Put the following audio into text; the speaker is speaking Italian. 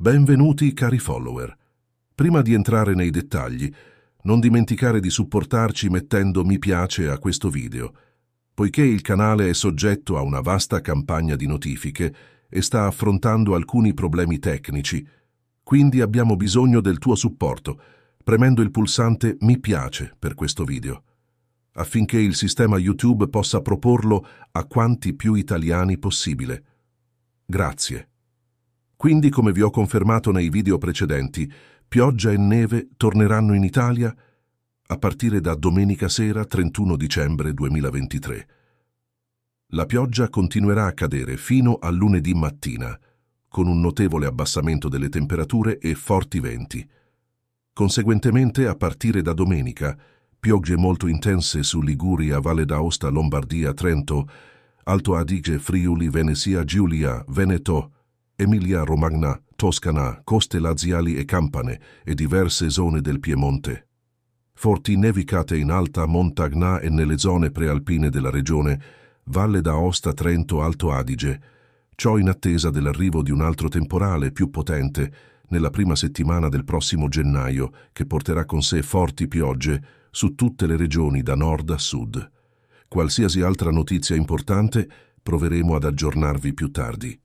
Benvenuti cari follower. Prima di entrare nei dettagli, non dimenticare di supportarci mettendo mi piace a questo video, poiché il canale è soggetto a una vasta campagna di notifiche e sta affrontando alcuni problemi tecnici, quindi abbiamo bisogno del tuo supporto, premendo il pulsante mi piace per questo video, affinché il sistema YouTube possa proporlo a quanti più italiani possibile. Grazie. Quindi, come vi ho confermato nei video precedenti, pioggia e neve torneranno in Italia a partire da domenica sera 31 dicembre 2023. La pioggia continuerà a cadere fino a lunedì mattina, con un notevole abbassamento delle temperature e forti venti. Conseguentemente, a partire da domenica, piogge molto intense su Liguria, Valle d'Aosta, Lombardia, Trento, Alto Adige, Friuli, Venezia, Giulia, Veneto, Emilia-Romagna, Toscana, coste laziali e campane e diverse zone del Piemonte. Forti nevicate in alta Montagna e nelle zone prealpine della regione, Valle d'Aosta, Trento, Alto Adige, ciò in attesa dell'arrivo di un altro temporale più potente nella prima settimana del prossimo gennaio che porterà con sé forti piogge su tutte le regioni da nord a sud. Qualsiasi altra notizia importante proveremo ad aggiornarvi più tardi.